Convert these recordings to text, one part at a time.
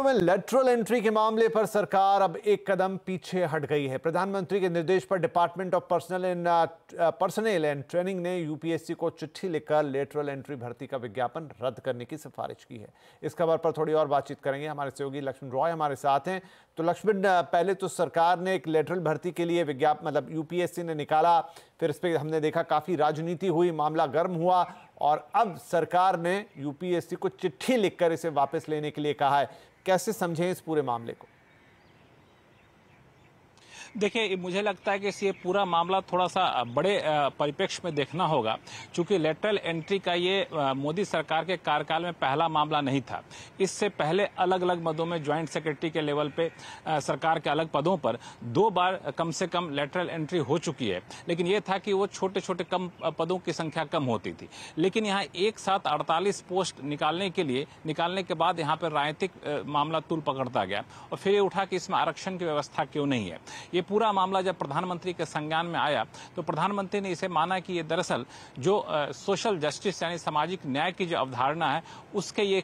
तो में lateral entry के मामले पर सरकार अब एक कदम पीछे हट गई है प्रधानमंत्री के निर्देश पर department of personnel and personnel and training ने यूपीएससी को चिट्ठी लिखकर लेटरल एंट्री भर्ती का विज्ञापन रद्द करने की सिफारिश की है इस खबर पर थोड़ी और बातचीत करेंगे हमारे सहयोगी लक्ष्मण रॉय हमारे साथ हैं तो लक्ष्मण uh, पहले तो सरकार ने एक लेटरल भर्ती के लिए विज्ञापन मतलब यूपीएससी ने निकाला फिर इस पर हमने देखा काफ़ी राजनीति हुई मामला गर्म हुआ और अब सरकार ने यूपीएससी को चिट्ठी लिखकर इसे वापस लेने के लिए कहा है कैसे समझें इस पूरे मामले को देखिए मुझे लगता है कि इस ये पूरा मामला थोड़ा सा बड़े परिप्रेक्ष्य में देखना होगा चूंकि लेटरल एंट्री का ये मोदी सरकार के कार्यकाल में पहला मामला नहीं था इससे पहले अलग अलग मदों में ज्वाइंट सेक्रेटरी के लेवल पे सरकार के अलग पदों पर दो बार कम से कम लेटरल एंट्री हो चुकी है लेकिन यह था कि वो छोटे छोटे कम पदों की संख्या कम होती थी लेकिन यहाँ एक साथ अड़तालीस पोस्ट निकालने के लिए निकालने के बाद यहाँ पर राजनीतिक मामला तुल पकड़ता गया और फिर ये उठा कि इसमें आरक्षण की व्यवस्था क्यों नहीं है ये ये पूरा मामला जब प्रधानमंत्री के संज्ञान में आया तो प्रधानमंत्री ने इसे माना कि ये दरअसल जो सोशल जस्टिस यानी सामाजिक न्याय की जो अवधारणा है उसके ये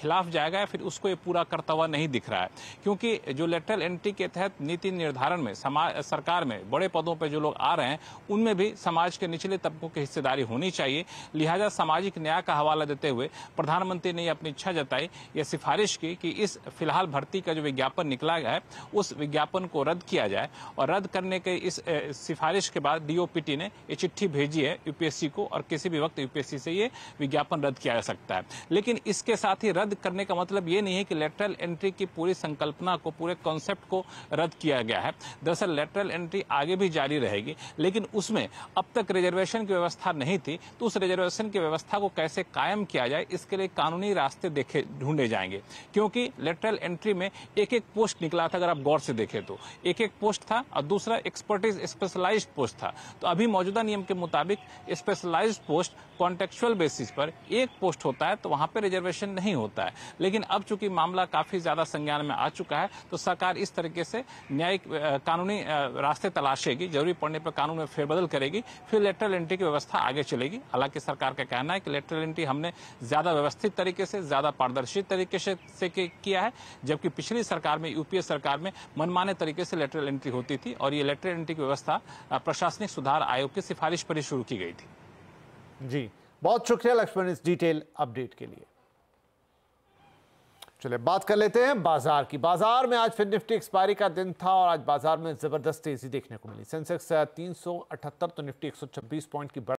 खिलाफ जाएगा फिर उसको ये पूरा करता हुआ नहीं दिख रहा है क्योंकि जो लेटरल एंट्री के तहत नीति निर्धारण में समाज सरकार में बड़े पदों पर जो लोग आ रहे हैं उनमें भी समाज के निचले तबकों की हिस्सेदारी होनी चाहिए लिहाजा सामाजिक न्याय का हवाला देते हुए प्रधानमंत्री ने अपनी इच्छा जताई यह सिफारिश की कि इस फिलहाल भर्ती का जो विज्ञापन निकला है उस विज्ञापन को रद्द किया जाए है और रद्द करने के इस सिफारिश के बाद डीओपीटी ने ये चिट्ठी भेजी है यूपीएससी को और किसी भी वक्त यूपीएससी से ये विज्ञापन रद्द किया जा सकता है लेकिन इसके साथ ही रद्द करने का मतलब ये नहीं है कि लेटरल एंट्री की पूरी संकल्पना को पूरे कॉन्सेप्ट को रद्द किया गया है दरअसल लेटरल एंट्री आगे भी जारी रहेगी लेकिन उसमें अब तक रिजर्वेशन की व्यवस्था नहीं थी तो उस रिजर्वेशन की व्यवस्था को कैसे कायम किया जाए इसके लिए कानूनी रास्ते देखे ढूंढे जाएंगे क्योंकि लेटरल एंट्री में एक एक पोस्ट निकला था अगर आप गौर से देखें तो एक एक पोस्ट पोस्ट था और दूसरा एक्सपर्टीज स्पेशलाइज पोस्ट था तो अभी मौजूदा नियम के मुताबिक स्पेशलाइज पोस्ट कॉन्टेक्चुअल बेसिस पर एक पोस्ट होता है तो वहां पर रिजर्वेशन नहीं होता है लेकिन अब चूंकि मामला काफी ज्यादा संज्ञान में आ चुका है तो सरकार इस तरीके से न्यायिक कानूनी रास्ते तलाशेगी जरूरी पड़ने पर कानून में फेरबदल करेगी फिर लेटरल एंट्री की व्यवस्था आगे चलेगी हालांकि सरकार का कहना है कि लेटरल एंट्री हमने ज्यादा व्यवस्थित तरीके से ज्यादा पारदर्शी तरीके से किया है जबकि पिछली सरकार में यूपीए सरकार में मनमाने तरीके से लेटरल एंट्री की होती थी और ये इलेक्ट्रेड एंट्री की व्यवस्था प्रशासनिक सुधार आयोग की सिफारिश पर ही शुरू की गई थी जी बहुत शुक्रिया लक्ष्मण इस डिटेल अपडेट के लिए चलिए बात कर लेते हैं बाजार की बाजार में आज फिर निफ्टी एक्सपायरी का दिन था और आज बाजार में जबरदस्त तेजी देखने को मिली सेंसेक्स 378 तो निफ्टी 126 पॉइंट की